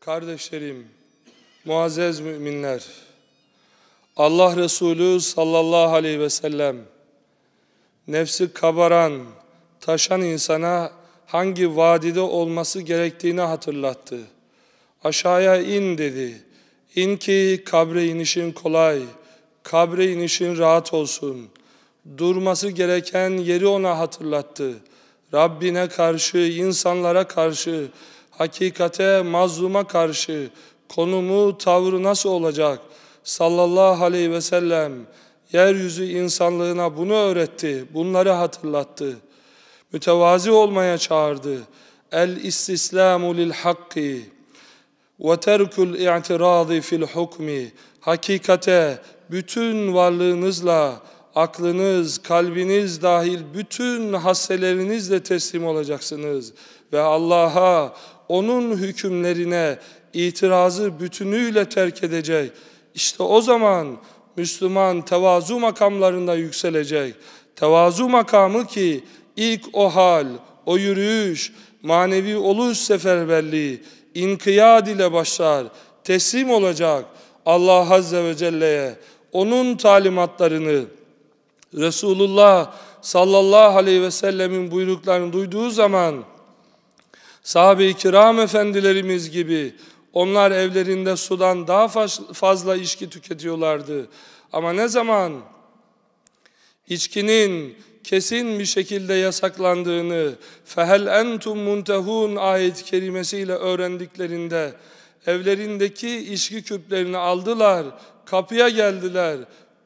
Kardeşlerim, muazzez müminler, Allah Resulü sallallahu aleyhi ve sellem nefsi kabaran, taşan insana hangi vadide olması gerektiğini hatırlattı. Aşağıya in dedi. İn ki kabre inişin kolay, kabre inişin rahat olsun. Durması gereken yeri ona hatırlattı. Rabbine karşı, insanlara karşı, hakikate, mazluma karşı konumu, tavrı nasıl olacak? Sallallahu aleyhi ve sellem yeryüzü insanlığına bunu öğretti, bunları hatırlattı. Mütevazi olmaya çağırdı. El istislamu lil hakki ve terkül i'tirazi fil hukmi. Hakikate bütün varlığınızla, aklınız, kalbiniz dahil bütün hasselerinizle teslim olacaksınız. Ve Allah'a, onun hükümlerine itirazı bütünüyle terk edecek. İşte o zaman Müslüman tevazu makamlarında yükselecek. Tevazu makamı ki ilk o hal, o yürüyüş, manevi oluş seferberliği, inkiyad ile başlar, teslim olacak Allah Azze ve Celle'ye, onun talimatlarını, Resulullah sallallahu aleyhi ve sellemin buyruklarını duyduğu zaman, Sahabe-i kiram efendilerimiz gibi onlar evlerinde sudan daha fazla içki tüketiyorlardı. Ama ne zaman içkinin kesin bir şekilde yasaklandığını fehel entum muntehun ayet-i kerimesiyle öğrendiklerinde evlerindeki içki küplerini aldılar, kapıya geldiler,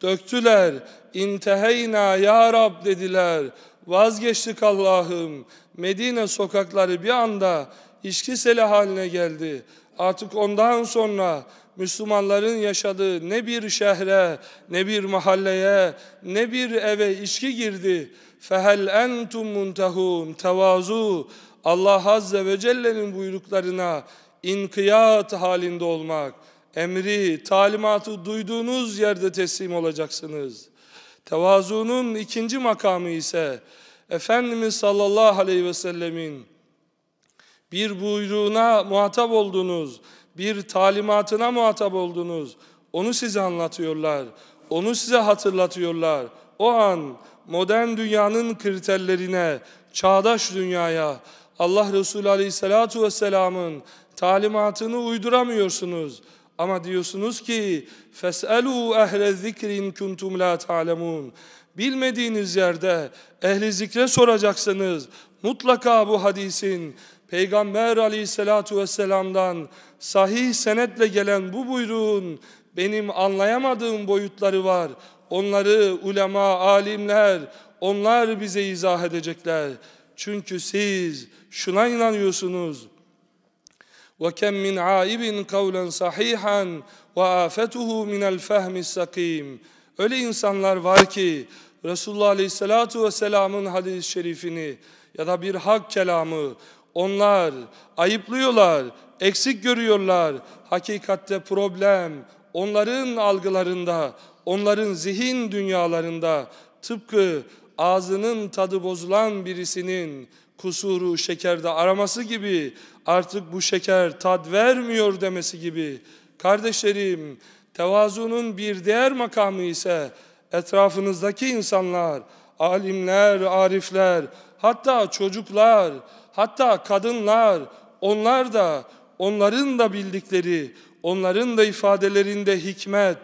döktüler. İnteheyna ya Rab dediler vazgeçtik Allah'ım. Medine sokakları bir anda içki seli haline geldi. Artık ondan sonra Müslümanların yaşadığı ne bir şehre, ne bir mahalleye, ne bir eve içki girdi. فَهَلْ اَنْتُمْ مُنْتَهُونَ Tevazu, Allah Azze ve Celle'nin buyruklarına inkiyat halinde olmak, emri, talimatı duyduğunuz yerde teslim olacaksınız.'' Tevazunun ikinci makamı ise Efendimiz sallallahu aleyhi ve sellemin bir buyruğuna muhatap oldunuz, bir talimatına muhatap oldunuz. Onu size anlatıyorlar, onu size hatırlatıyorlar. O an modern dünyanın kriterlerine, çağdaş dünyaya Allah Resulü aleyhissalatu vesselamın talimatını uyduramıyorsunuz. Ama diyorsunuz ki feselu ehle zikrin kuntum la ta'lemun. Bilmediğiniz yerde ehli zikre soracaksınız. Mutlaka bu hadisin Peygamber Aleyhisselatu vesselam'dan sahih senetle gelen bu buyruğun benim anlayamadığım boyutları var. Onları ulema, alimler, onlar bize izah edecekler. Çünkü siz şuna inanıyorsunuz. وكم من عائب قولا صحيحا وآفته من الفهم السقيم Öyle insanlar var ki Resulullah Aleyhisselatu Vesselam'ın hadis-i şerifini ya da bir hak kelamı onlar ayıplıyorlar, eksik görüyorlar. Hakikatte problem onların algılarında, onların zihin dünyalarında tıpkı ağzının tadı bozulan birisinin kusuru şekerde araması gibi artık bu şeker tad vermiyor demesi gibi. Kardeşlerim tevazunun bir değer makamı ise etrafınızdaki insanlar, alimler, arifler, hatta çocuklar, hatta kadınlar onlar da onların da bildikleri, onların da ifadelerinde hikmet,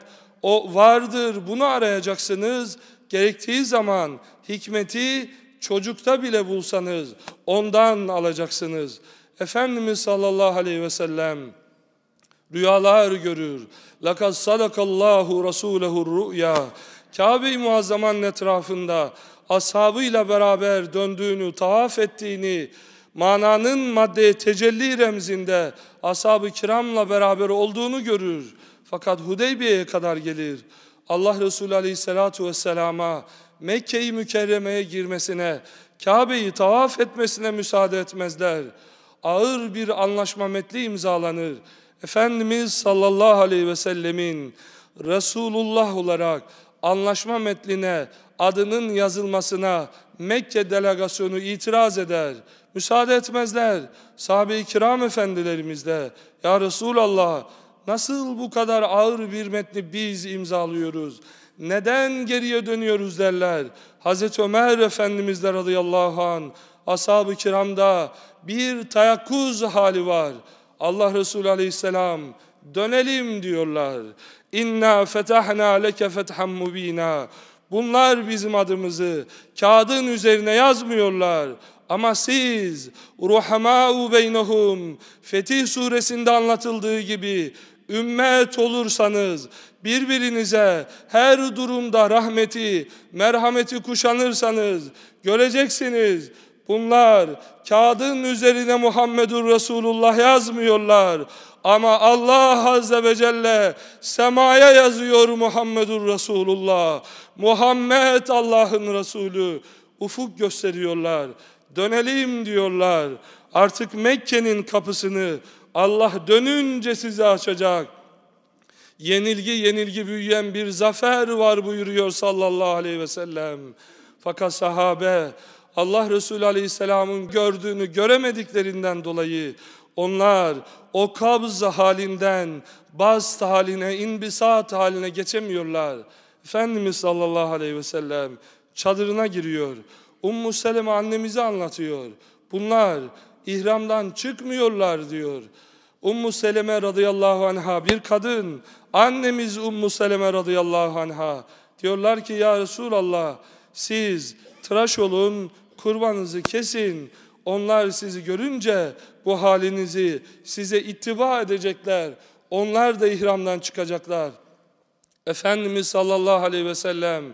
o vardır bunu arayacaksınız. Gerektiği zaman hikmeti çocukta bile bulsanız ondan alacaksınız. Efendimiz sallallahu aleyhi ve sellem rüyalar görür. Lakad sadakallahu rasulehu rüya. Kabe-i Muazzama'nın etrafında ashabıyla beraber döndüğünü, tavaf ettiğini, mananın madde tecelli remzinde ashab-ı kiramla beraber olduğunu görür. Fakat Hudeybiye'ye kadar gelir. Allah Resulü aleyhissalatu vesselama Mekke-i Mükerreme'ye girmesine, Kabe'yi tavaf etmesine müsaade etmezler. Ağır bir anlaşma metni imzalanır. Efendimiz sallallahu aleyhi ve sellemin Resulullah olarak anlaşma metline, adının yazılmasına Mekke delegasyonu itiraz eder. Müsaade etmezler. Sahabe-i kiram efendilerimiz de, Ya Resulallah, nasıl bu kadar ağır bir metni biz imzalıyoruz? neden geriye dönüyoruz derler. Hazreti Ömer Efendimiz de radıyallahu an ashab-ı kiramda bir tayakkuz hali var. Allah Resulü aleyhisselam dönelim diyorlar. İnna fetahna leke fethan mubina. Bunlar bizim adımızı kağıdın üzerine yazmıyorlar. Ama siz ruhamâ'u beynehum Fetih suresinde anlatıldığı gibi ümmet olursanız birbirinize her durumda rahmeti, merhameti kuşanırsanız göreceksiniz. Bunlar kağıdın üzerine Muhammedur Resulullah yazmıyorlar. Ama Allah Azze ve Celle semaya yazıyor Muhammedur Resulullah. Muhammed Allah'ın Resulü. Ufuk gösteriyorlar. Dönelim diyorlar. Artık Mekke'nin kapısını Allah dönünce sizi açacak. Yenilgi yenilgi büyüyen bir zafer var buyuruyor sallallahu aleyhi ve sellem. Fakat sahabe Allah Resulü aleyhisselamın gördüğünü göremediklerinden dolayı onlar o kabz halinden bast haline, inbisat haline geçemiyorlar. Efendimiz sallallahu aleyhi ve sellem çadırına giriyor. Ummu Seleme annemizi anlatıyor. Bunlar ihramdan çıkmıyorlar diyor. Ummu Seleme radıyallahu anha bir kadın, annemiz Ummu Seleme radıyallahu anha diyorlar ki ya Resulallah siz tıraş olun, kurbanınızı kesin. Onlar sizi görünce bu halinizi size ittiba edecekler. Onlar da ihramdan çıkacaklar. Efendimiz sallallahu aleyhi ve sellem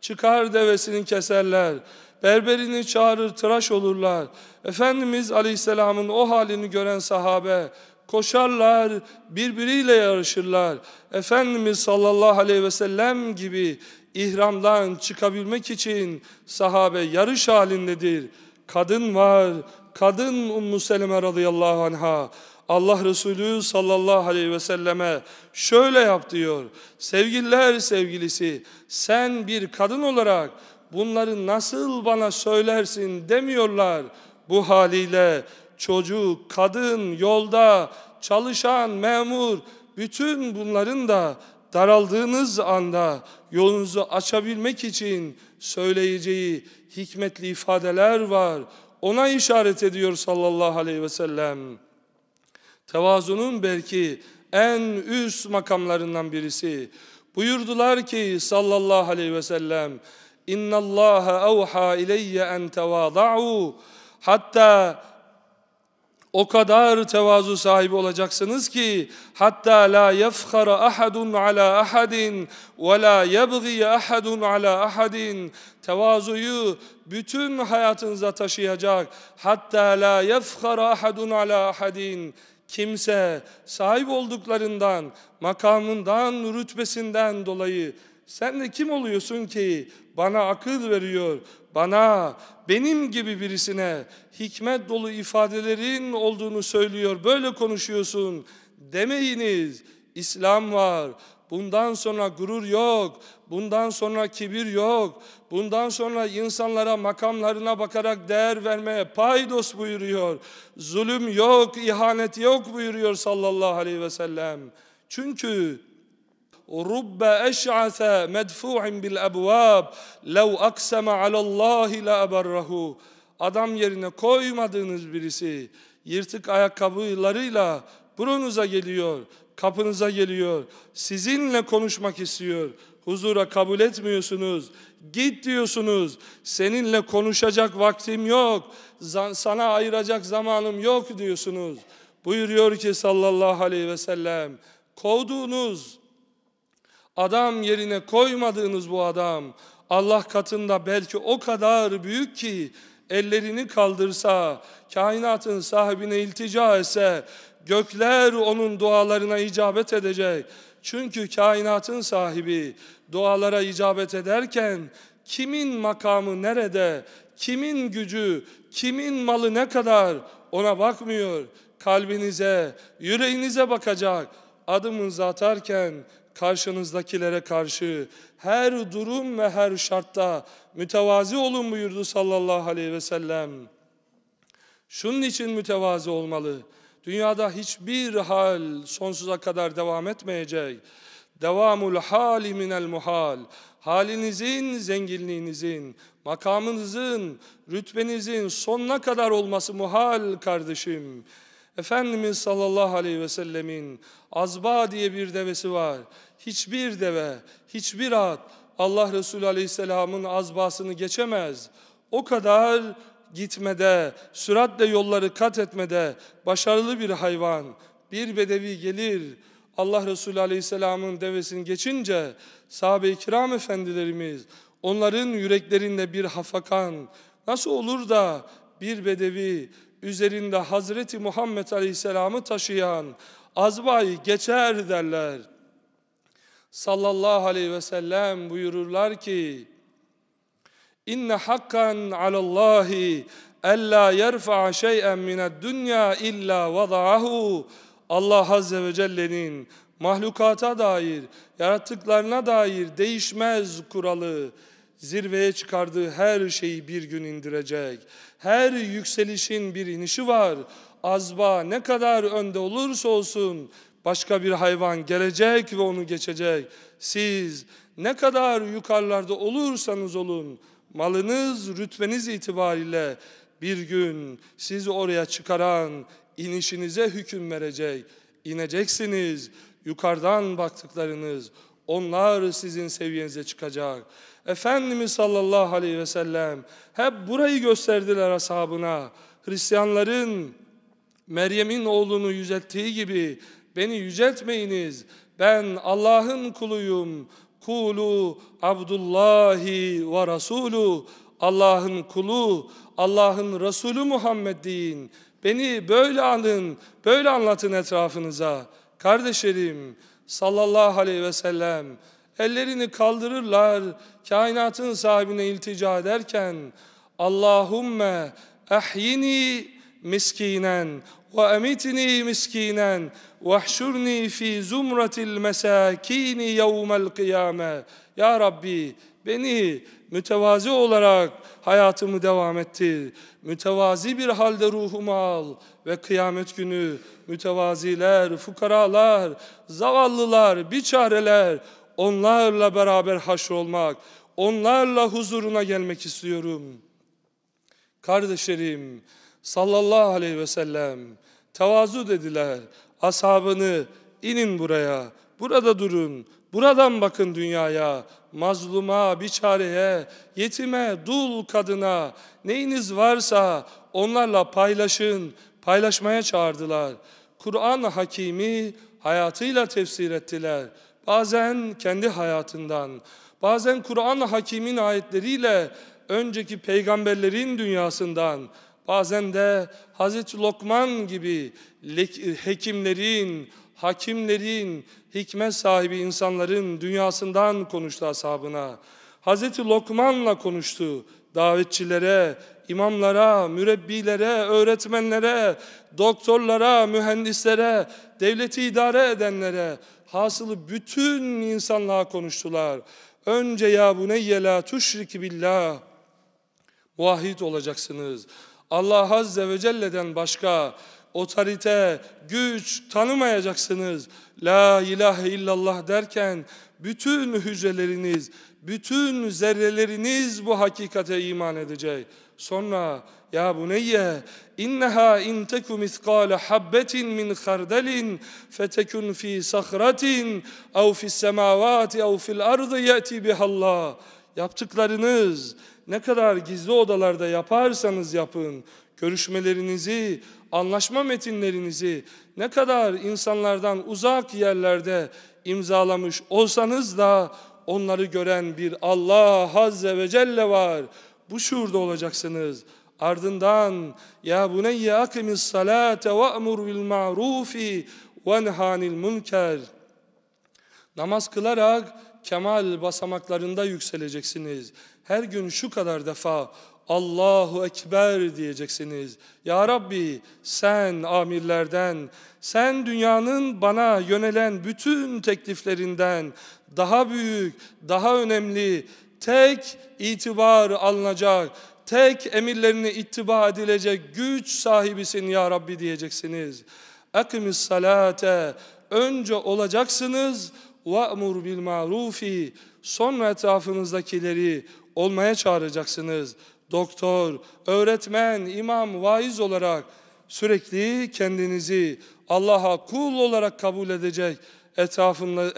çıkar devesini keserler berberini çağırır tıraş olurlar. Efendimiz Aleyhisselam'ın o halini gören sahabe koşarlar, birbiriyle yarışırlar. Efendimiz sallallahu aleyhi ve sellem gibi ihramdan çıkabilmek için sahabe yarış halindedir. Kadın var, kadın Ummu Seleme radıyallahu anha. Allah Resulü sallallahu aleyhi ve selleme şöyle yap diyor. Sevgililer sevgilisi sen bir kadın olarak bunları nasıl bana söylersin demiyorlar. Bu haliyle çocuk, kadın, yolda, çalışan, memur, bütün bunların da daraldığınız anda yolunuzu açabilmek için söyleyeceği hikmetli ifadeler var. Ona işaret ediyor sallallahu aleyhi ve sellem. Tevazunun belki en üst makamlarından birisi. Buyurdular ki sallallahu aleyhi ve sellem İnna Allah avha ileyye en tevada'u hatta o kadar tevazu sahibi olacaksınız ki hatta la yefhara ahadun ala ahadin ve la yebghi ahadun ala ahadin tevazuyu bütün hayatınıza taşıyacak hatta la yefhara ahadun ala ahadin kimse sahip olduklarından makamından rütbesinden dolayı sen de kim oluyorsun ki bana akıl veriyor, bana, benim gibi birisine hikmet dolu ifadelerin olduğunu söylüyor, böyle konuşuyorsun demeyiniz. İslam var, bundan sonra gurur yok, bundan sonra kibir yok, bundan sonra insanlara makamlarına bakarak değer vermeye paydos buyuruyor. Zulüm yok, ihanet yok buyuruyor sallallahu aleyhi ve sellem. Çünkü رب أشعث مدفوع بالأبواب لو أقسم على الله لأبره Adam yerine koymadığınız birisi yırtık ayakkabılarıyla burunuza geliyor, kapınıza geliyor, sizinle konuşmak istiyor. Huzura kabul etmiyorsunuz, git diyorsunuz. Seninle konuşacak vaktim yok, sana ayıracak zamanım yok diyorsunuz. Buyuruyor ki sallallahu aleyhi ve sellem, kovduğunuz, Adam yerine koymadığınız bu adam Allah katında belki o kadar büyük ki ellerini kaldırsa, kainatın sahibine iltica etse, gökler onun dualarına icabet edecek. Çünkü kainatın sahibi dualara icabet ederken kimin makamı nerede, kimin gücü, kimin malı ne kadar ona bakmıyor. Kalbinize, yüreğinize bakacak. Adımınızı atarken karşınızdakilere karşı her durum ve her şartta mütevazi olun buyurdu sallallahu aleyhi ve sellem. Şunun için mütevazi olmalı. Dünyada hiçbir hal sonsuza kadar devam etmeyecek. Devamul hali minel muhal. Halinizin, zenginliğinizin, makamınızın, rütbenizin sonuna kadar olması muhal kardeşim. Efendimiz sallallahu aleyhi ve sellemin azba diye bir devesi var. Hiçbir deve, hiçbir at Allah Resulü aleyhisselamın azbasını geçemez. O kadar gitmede, süratle yolları kat etmede başarılı bir hayvan. Bir bedevi gelir, Allah Resulü aleyhisselamın devesini geçince sahabe-i kiram efendilerimiz onların yüreklerinde bir hafakan nasıl olur da bir bedevi üzerinde Hazreti Muhammed Aleyhisselam'ı taşıyan azbay geçer derler. Sallallahu aleyhi ve sellem buyururlar ki İnne hakkan alallahi ella yerfa'a şey'en mined dünya illa vada'ahu Allah Azze ve Celle'nin mahlukata dair, yarattıklarına dair değişmez kuralı, zirveye çıkardığı her şeyi bir gün indirecek. Her yükselişin bir inişi var. Azba ne kadar önde olursa olsun başka bir hayvan gelecek ve onu geçecek. Siz ne kadar yukarılarda olursanız olun malınız, rütbeniz itibariyle bir gün sizi oraya çıkaran inişinize hüküm verecek. İneceksiniz. Yukarıdan baktıklarınız onlar sizin seviyenize çıkacak. Efendimiz sallallahu aleyhi ve sellem hep burayı gösterdiler ashabına. Hristiyanların Meryem'in oğlunu yücelttiği gibi beni yüceltmeyiniz. Ben Allah'ın kuluyum. Kulu Abdullahi ve Rasulu. Allah'ın kulu, Allah'ın Resulü Muhammed deyin. Beni böyle anın, böyle anlatın etrafınıza. Kardeşlerim sallallahu aleyhi ve sellem Ellerini kaldırırlar kainatın sahibine iltica ederken Allahümme ahyini miskinen ve emitni miskinen ve ahşurni fi zumratil mesakini yevmel kıyame Ya Rabbi beni mütevazi olarak hayatımı devam ettir. Mütevazi bir halde ruhumu al ve kıyamet günü mütevaziler, fukaralar, zavallılar, biçareler, onlarla beraber haş olmak, onlarla huzuruna gelmek istiyorum. Kardeşlerim sallallahu aleyhi ve sellem tevazu dediler ashabını inin buraya, burada durun, buradan bakın dünyaya, mazluma, biçareye, yetime, dul kadına, neyiniz varsa onlarla paylaşın, paylaşmaya çağırdılar. kuran Hakimi hayatıyla tefsir ettiler bazen kendi hayatından, bazen Kur'an Hakim'in ayetleriyle önceki peygamberlerin dünyasından, bazen de Hazreti Lokman gibi hekimlerin, hakimlerin, hikmet sahibi insanların dünyasından konuştu ashabına. Hazreti Lokman'la konuştu davetçilere, imamlara, mürebbilere, öğretmenlere, doktorlara, mühendislere, devleti idare edenlere, hasılı bütün insanlığa konuştular. Önce ya bu la tuşriki billah. Vahid olacaksınız. Allah Azze ve Celle'den başka otorite, güç tanımayacaksınız. La ilahe illallah derken bütün hücreleriniz, bütün zerreleriniz bu hakikate iman edecek. Sonra ya buneyye inneha in teku habbetin min khardalin, fetekun fi sahratin ev fi semavati ev fil ardı yeti bihallah. Yaptıklarınız ne kadar gizli odalarda yaparsanız yapın görüşmelerinizi, anlaşma metinlerinizi ne kadar insanlardan uzak yerlerde imzalamış olsanız da onları gören bir Allah Azze ve Celle var bu şuurda olacaksınız. Ardından ya buneyye akimis salate ve emur bil ma'rufi ve nehanil münker. Namaz kılarak kemal basamaklarında yükseleceksiniz. Her gün şu kadar defa Allahu Ekber diyeceksiniz. Ya Rabbi sen amirlerden, sen dünyanın bana yönelen bütün tekliflerinden daha büyük, daha önemli, tek itibarı alınacak, tek emirlerine ittiba edilecek güç sahibisin ya Rabbi diyeceksiniz. Akimis salate önce olacaksınız ve ve'mur bil marufi sonra etrafınızdakileri olmaya çağıracaksınız. Doktor, öğretmen, imam, vaiz olarak sürekli kendinizi Allah'a kul olarak kabul edecek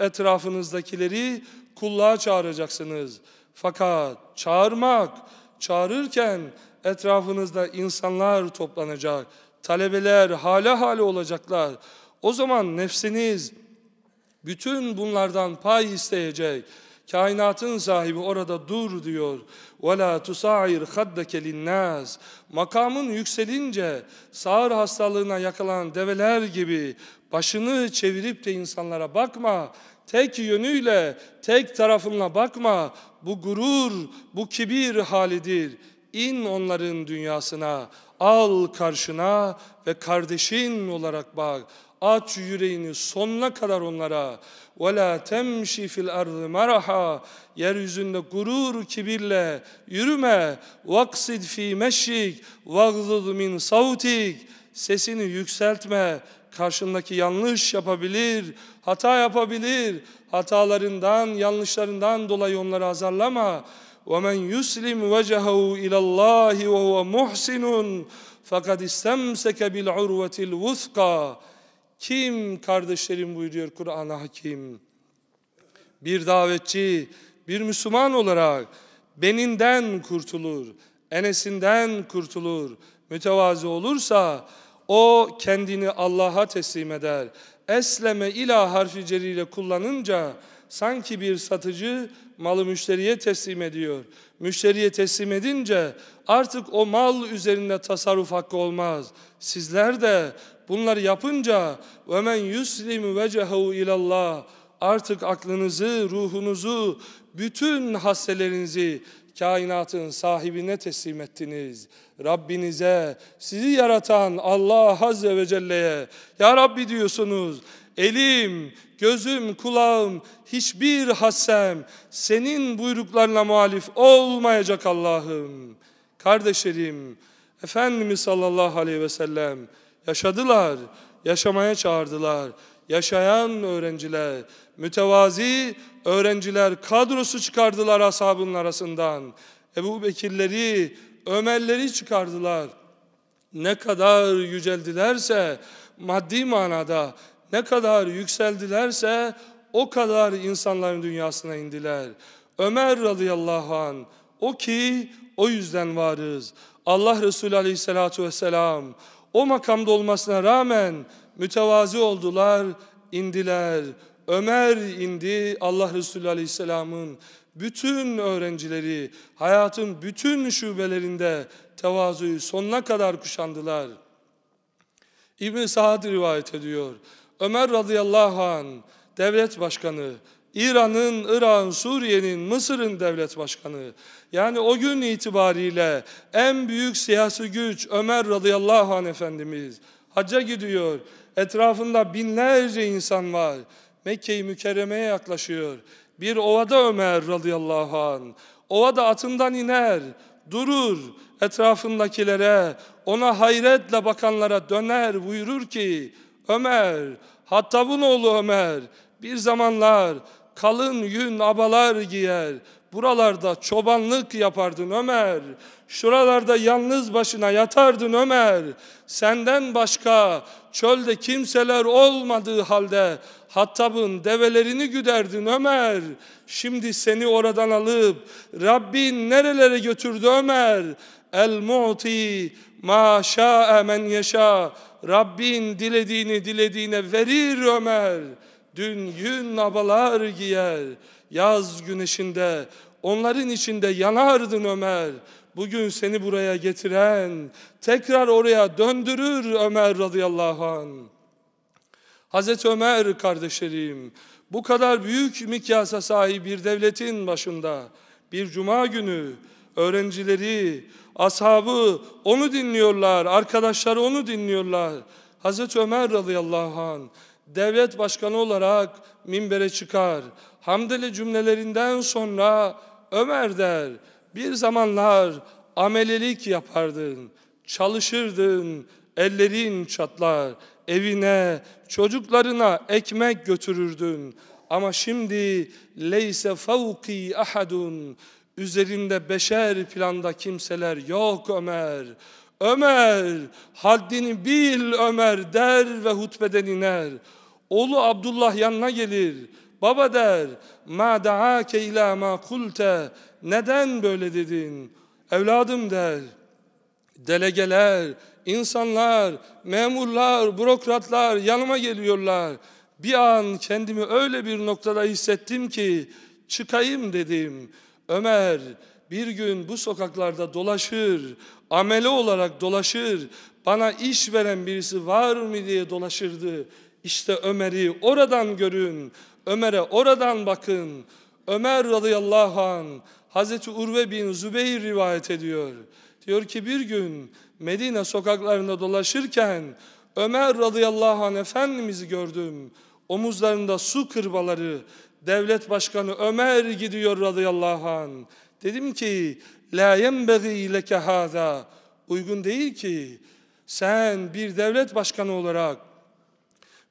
etrafınızdakileri kulluğa çağıracaksınız. Fakat çağırmak, çağırırken etrafınızda insanlar toplanacak. Talebeler hale hale olacaklar. O zaman nefsiniz bütün bunlardan pay isteyecek. Kainatın sahibi orada dur diyor. وَلَا تُسَعِرْ خَدَّكَ لِلنَّاسِ Makamın yükselince sağır hastalığına yakalan develer gibi başını çevirip de insanlara bakma. Tek yönüyle, tek tarafınla bakma bu gurur, bu kibir halidir. İn onların dünyasına, al karşına ve kardeşin olarak bak. Aç yüreğini sonuna kadar onlara. وَلَا تَمْشِ fil الْاَرْضِ maraha Yeryüzünde gurur, kibirle yürüme. وَقْصِدْ fi meşik وَغْضُضْ min savtik Sesini yükseltme karşındaki yanlış yapabilir, hata yapabilir. Hatalarından, yanlışlarından dolayı onları azarlama. وَمَنْ يُسْلِمْ وَجَهَهُ إِلَى اللّٰهِ وَهُوَ مُحْسِنٌ فَقَدْ اِسْتَمْسَكَ بِالْعُرْوَةِ الْوُثْقَى Kim kardeşlerim buyuruyor Kur'an-ı Hakim? Bir davetçi, bir Müslüman olarak beninden kurtulur, enesinden kurtulur, mütevazı olursa o kendini Allah'a teslim eder. Esleme ila harfi celiyle kullanınca sanki bir satıcı malı müşteriye teslim ediyor. Müşteriye teslim edince artık o mal üzerinde tasarruf hakkı olmaz. Sizler de bunları yapınca وَمَنْ يُسْلِمُ وَجَهَوْ اِلَى اللّٰهِ Artık aklınızı, ruhunuzu, bütün haselerinizi kainatın sahibine teslim ettiniz. Rabbinize, sizi yaratan Allah Azze ve Celle'ye, Ya Rabbi diyorsunuz, elim, gözüm, kulağım, hiçbir hassem senin buyruklarına muhalif olmayacak Allah'ım. Kardeşlerim, Efendimiz sallallahu aleyhi ve sellem yaşadılar, yaşamaya çağırdılar yaşayan öğrenciler, mütevazi öğrenciler kadrosu çıkardılar ashabın arasından. Ebu Bekirleri, Ömerleri çıkardılar. Ne kadar yüceldilerse maddi manada ne kadar yükseldilerse o kadar insanların dünyasına indiler. Ömer radıyallahu an o ki o yüzden varız. Allah Resulü aleyhissalatu vesselam o makamda olmasına rağmen mütevazı oldular, indiler. Ömer indi, Allah Resulü Aleyhisselam'ın bütün öğrencileri hayatın bütün şubelerinde tevazuyu sonuna kadar kuşandılar. i̇bn Saad rivayet ediyor. Ömer radıyallahu an devlet başkanı, İran'ın, Irak'ın, Suriye'nin, Mısır'ın devlet başkanı. Yani o gün itibariyle en büyük siyasi güç Ömer radıyallahu an efendimiz. Hacca gidiyor. Etrafında binlerce insan var. Mekke-i Mükerreme'ye yaklaşıyor. Bir ovada Ömer radıyallahu an. Ovada atından iner, durur etrafındakilere, ona hayretle bakanlara döner buyurur ki Ömer, Hattab'ın oğlu Ömer bir zamanlar kalın yün abalar giyer buralarda çobanlık yapardın Ömer. Şuralarda yalnız başına yatardın Ömer. Senden başka çölde kimseler olmadığı halde Hattab'ın develerini güderdin Ömer. Şimdi seni oradan alıp Rabbin nerelere götürdü Ömer? El-Mu'ti maşa şa'e men yeşâ. Rabbin dilediğini dilediğine verir Ömer. Dün yün abalar giyer yaz güneşinde, onların içinde yanardın Ömer. Bugün seni buraya getiren, tekrar oraya döndürür Ömer radıyallahu anh. Hazreti Ömer kardeşlerim, bu kadar büyük mikyasa sahip bir devletin başında bir cuma günü öğrencileri, ashabı onu dinliyorlar, arkadaşları onu dinliyorlar. Hazreti Ömer radıyallahu an devlet başkanı olarak minbere çıkar hamdele cümlelerinden sonra Ömer der, bir zamanlar amelelik yapardın, çalışırdın, ellerin çatlar, evine, çocuklarına ekmek götürürdün. Ama şimdi leyse fevki ahadun, üzerinde beşer planda kimseler yok Ömer. Ömer, haddini bil Ömer der ve hutbeden iner. Oğlu Abdullah yanına gelir. Baba der, ma daake ila ma kulte, neden böyle dedin? Evladım der, delegeler, insanlar, memurlar, bürokratlar yanıma geliyorlar. Bir an kendimi öyle bir noktada hissettim ki çıkayım dedim. Ömer bir gün bu sokaklarda dolaşır, amele olarak dolaşır. Bana iş veren birisi var mı diye dolaşırdı. İşte Ömer'i oradan görün. Ömer'e oradan bakın. Ömer radıyallahu an Hazreti Urve bin Zübeyir rivayet ediyor. Diyor ki bir gün Medine sokaklarında dolaşırken Ömer radıyallahu an Efendimiz'i gördüm. Omuzlarında su kırbaları, devlet başkanı Ömer gidiyor radıyallahu an. Dedim ki la yenbegi leke hâzâ. Uygun değil ki sen bir devlet başkanı olarak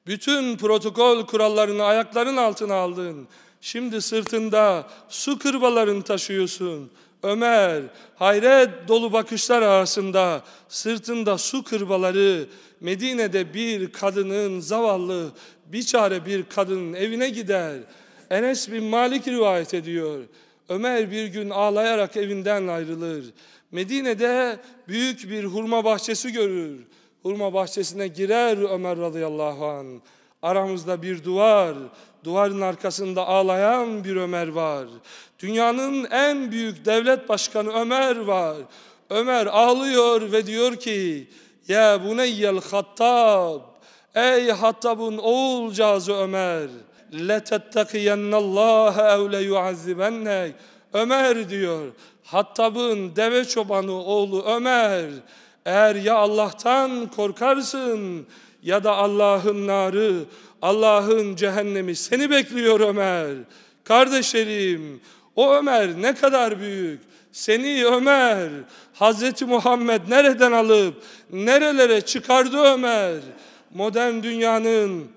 bütün protokol kurallarını ayakların altına aldın. Şimdi sırtında su kırbalarını taşıyorsun. Ömer hayret dolu bakışlar arasında sırtında su kırbaları Medine'de bir kadının zavallı biçare bir kadının evine gider. Enes bin Malik rivayet ediyor. Ömer bir gün ağlayarak evinden ayrılır. Medine'de büyük bir hurma bahçesi görür hurma bahçesine girer Ömer radıyallahu an. Aramızda bir duvar, duvarın arkasında ağlayan bir Ömer var. Dünyanın en büyük devlet başkanı Ömer var. Ömer ağlıyor ve diyor ki, Ya buneyyel hattab, ey hattabın oğulcağızı Ömer, letettekiyennallâhe ev leyuazzibennek. Ömer diyor, Hattab'ın deve çobanı oğlu Ömer, eğer ya Allah'tan korkarsın ya da Allah'ın narı, Allah'ın cehennemi seni bekliyor Ömer. Kardeşlerim, o Ömer ne kadar büyük. Seni Ömer, Hazreti Muhammed nereden alıp nerelere çıkardı Ömer? Modern dünyanın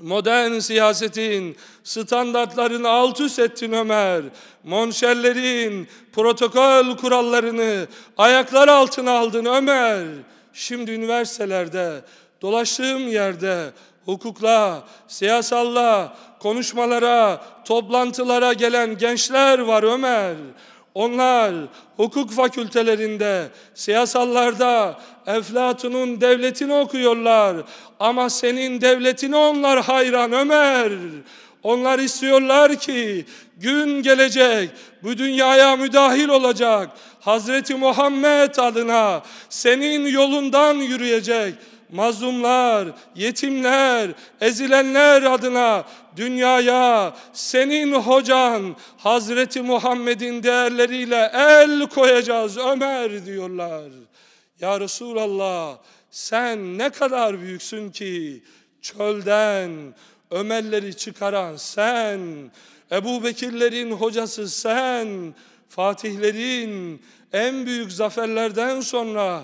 Modern siyasetin standartlarını alt üst ettin Ömer. monşellerin protokol kurallarını ayaklar altına aldın Ömer. Şimdi üniversitelerde, dolaştığım yerde hukukla, siyasalla, konuşmalara, toplantılara gelen gençler var Ömer. Onlar hukuk fakültelerinde, siyasallarda Eflatun'un devletini okuyorlar. Ama senin devletini onlar hayran Ömer. Onlar istiyorlar ki gün gelecek bu dünyaya müdahil olacak. Hazreti Muhammed adına senin yolundan yürüyecek mazlumlar, yetimler, ezilenler adına dünyaya senin hocan Hazreti Muhammed'in değerleriyle el koyacağız Ömer diyorlar. Ya Resulallah sen ne kadar büyüksün ki çölden Ömerleri çıkaran sen, Ebu Bekirlerin hocası sen, Fatihlerin en büyük zaferlerden sonra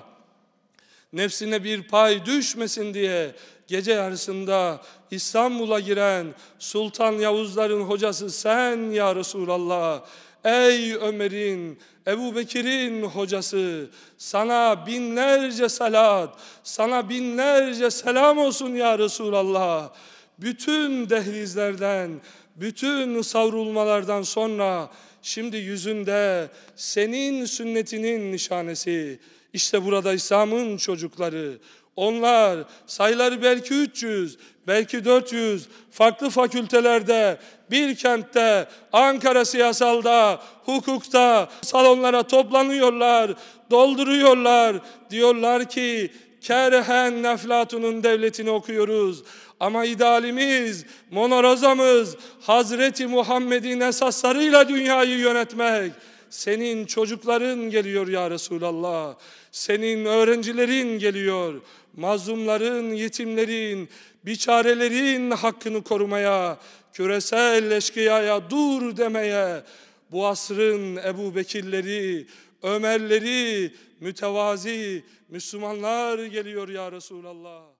nefsine bir pay düşmesin diye gece yarısında İstanbul'a giren Sultan Yavuzların hocası sen ya Resulallah. Ey Ömer'in, Ebu Bekir'in hocası sana binlerce salat, sana binlerce selam olsun ya Resulallah. Bütün dehlizlerden, bütün savrulmalardan sonra şimdi yüzünde senin sünnetinin nişanesi, işte burada İslam'ın çocukları. Onlar sayıları belki 300, belki 400 farklı fakültelerde, bir kentte, Ankara siyasalda, hukukta salonlara toplanıyorlar, dolduruyorlar. Diyorlar ki kerhen Eflatun'un devletini okuyoruz. Ama idealimiz, monorazamız Hazreti Muhammed'in esaslarıyla dünyayı yönetmek senin çocukların geliyor ya Resulallah. Senin öğrencilerin geliyor. Mazlumların, yetimlerin, biçarelerin hakkını korumaya, küresel eşkıyaya dur demeye, bu asrın Ebu Bekirleri, Ömerleri, mütevazi Müslümanlar geliyor ya Resulallah.